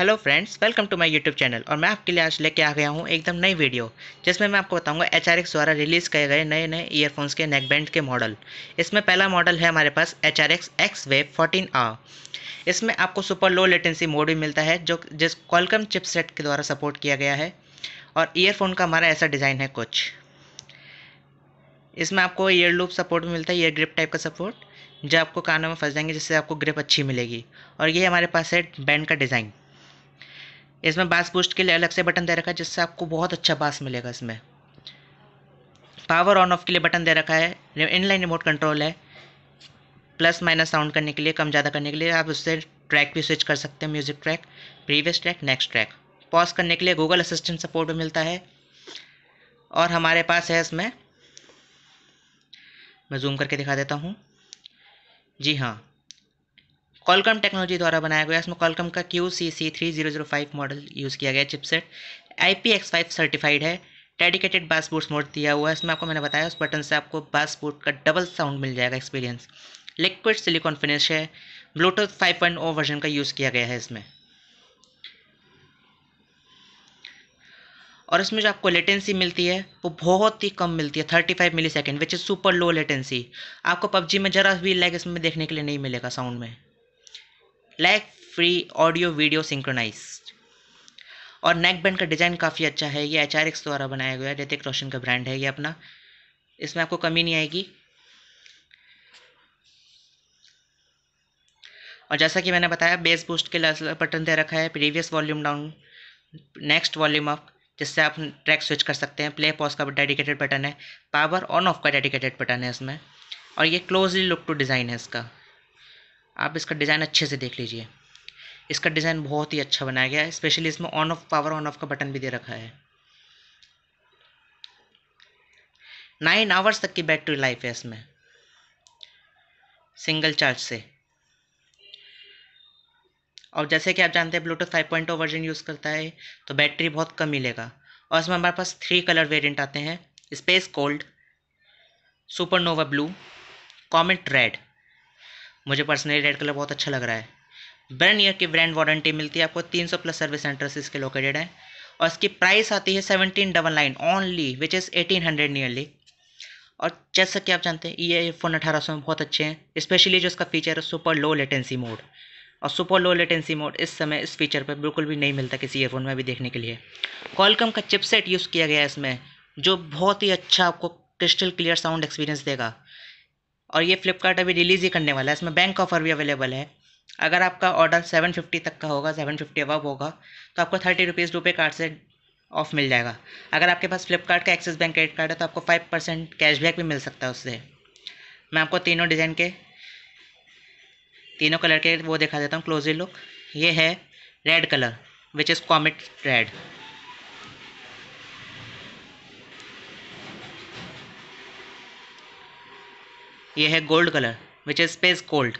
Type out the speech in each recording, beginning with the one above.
hello friends welcome to my YouTube channel और मैं आपके लिए आज लेके आ गया हूँ एकदम नई वीडियो जिसमें मैं आपको बताऊंगा एच द्वारा रिलीज़ किए गए नए नए ईयरफोन्स के नेकबैंड के मॉडल इसमें पहला मॉडल है हमारे पास H R X X wave fourteen आ इसमें आपको सुपर लो लेटेंसी मोड भी मिलता है जो जिस कॉलकम सेट के द्वारा सपोर्ट किया गया है और ईयरफोन का हमारा ऐसा डिज़ाइन है कुछ इसमें आपको ईयर लूप सपोर्ट भी मिलता है ईयर ग्रिप टाइप का सपोर्ट जो आपको कानों में फंस जाएंगे जिससे आपको ग्रिप अच्छी मिलेगी और ये हमारे पास है बैंड का डिज़ाइन इसमें बास बूस्ट के लिए अलग से बटन दे रखा है जिससे आपको बहुत अच्छा बास मिलेगा इसमें पावर ऑन ऑफ के लिए बटन दे रखा है इनलाइन रिमोट कंट्रोल है प्लस माइनस साउंड करने के लिए कम ज़्यादा करने के लिए आप उससे ट्रैक भी स्विच कर सकते हैं music track previous track next track pause करने के लिए गूगल असिस्टेंट सपोर्ट भी मिलता है और हमारे पास है इसमें मैं जूम करके दिखा देता हूँ जी हाँ कॉलकम टेक्नोलॉजी द्वारा बनाया गया इसमें कॉलकम का Q C C three zero zero five model use किया गया chipset I P X five certified है डेडिकेटेड बासबोर्ड मोड दिया हुआ है इसमें आपको मैंने बताया उस बटन से आपको बासबोर्ड का डबल साउंड मिल जाएगा एक्सपीरियंस लिक्विड सिलिकॉन फिनिश है Bluetooth five point O version का यूज़ किया गया है इसमें और इसमें जो आपको लेटेंसी मिलती है वो बहुत ही कम मिलती है thirty five millisecond which is super low latency आपको पबजी में ज़रा भी लैग इसमें देखने के लिए नहीं मिलेगा साउंड में lag free audio video synchronize और नेक बैंड का डिज़ाइन काफ़ी अच्छा है ये एच द्वारा बनाया गया है ऋतिक रोशन का ब्रांड है ये अपना इसमें आपको कमी नहीं आएगी और जैसा कि मैंने बताया बेस बूस्ट के बटन दे रखा है previous volume down next volume up जिससे आप ट्रैक स्विच कर सकते हैं प्ले पॉज का डेडिकेटेड बटन है पावर ऑन ऑफ का डेडिकेटेड बटन है इसमें और ये क्लोजली लुक टू डिज़ाइन है इसका आप इसका डिज़ाइन अच्छे से देख लीजिए इसका डिज़ाइन बहुत ही अच्छा बनाया गया है स्पेशली इसमें on off power on off का बटन भी दे रखा है नाइन आवर्स तक की बैटरी लाइफ है इसमें सिंगल चार्ज से और जैसे कि आप जानते हैं Bluetooth five point version use करता है तो बैटरी बहुत कम मिलेगा और इसमें हमारे पास थ्री कलर वेरिएंट आते हैं space cold supernova blue comet red मुझे पर्सनली रेड कलर बहुत अच्छा लग रहा है ब्रांड ईयर की ब्रांड वारंटी मिलती है आपको 300 प्लस सर्विस सेंटर्स इसके लोकेटेड हैं और इसकी प्राइस आती है seventeen double nine only which is eighteen hundred nearly और जैसा कि आप जानते हैं ये फ़ोन अठारह सौ में बहुत अच्छे हैं स्पेशली जो इसका फीचर है सुपर लो लेटेंसी मोड और सुपर लो लेटेंसी मोड इस समय इस फीचर पर बिल्कुल भी नहीं मिलता किसी ईयरफोन में अभी देखने के लिए कॉलकम का चिपसेट यूज़ किया गया है इसमें जो बहुत ही अच्छा आपको क्रिस्टल क्लियर साउंड एक्सपीरियंस देगा और ये फ्लिपकार्ट अभी रिलीज़ ही करने वाला है इसमें बैंक ऑफर भी अवेलेबल है अगर आपका ऑर्डर सेवन फिफ्टी तक का होगा सेवन फिफ्टी अब होगा तो आपको थर्टी रुपीज़ रुपये कार्ड से ऑफ मिल जाएगा अगर आपके पास फ्लिपकार्ट का एक्सिस बैंक क्रेडिट कार्ड है तो आपको फाइव परसेंट कैशबैक भी मिल सकता है उससे मैं आपको तीनों डिज़ाइन के तीनों कलर के वो दिखा देता हूँ क्लोजी लुक ये है red colour which is comet red ये है gold colour which is space cold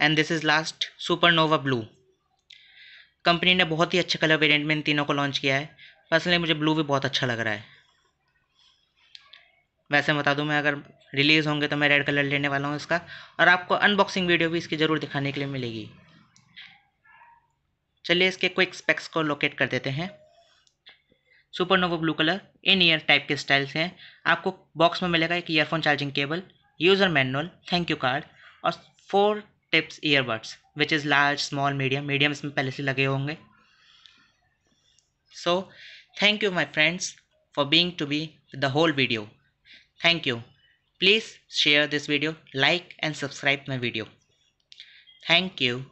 and this is last supernova blue company ने बहुत ही अच्छे कलर वेरियंट में इन तीनों को लॉन्च किया है पर्सनली मुझे ब्लू भी बहुत अच्छा लग रहा है वैसे बता दूं मैं अगर रिलीज़ होंगे तो मैं रेड कलर लेने वाला हूँ इसका और आपको अनबॉक्सिंग वीडियो भी इसकी ज़रूर दिखाने के लिए मिलेगी चलिए इसके क्विक स्पेक्स को लोकेट कर देते हैं supernova blue colour in ear type के स्टाइल्स हैं आपको बॉक्स में मिलेगा एक earphone charging cable user manual thank you card और four tips earbuds which is large small medium medium इसमें पहले से लगे होंगे so thank you my friends for being to be the whole video thank you please share this video like and subscribe my video thank you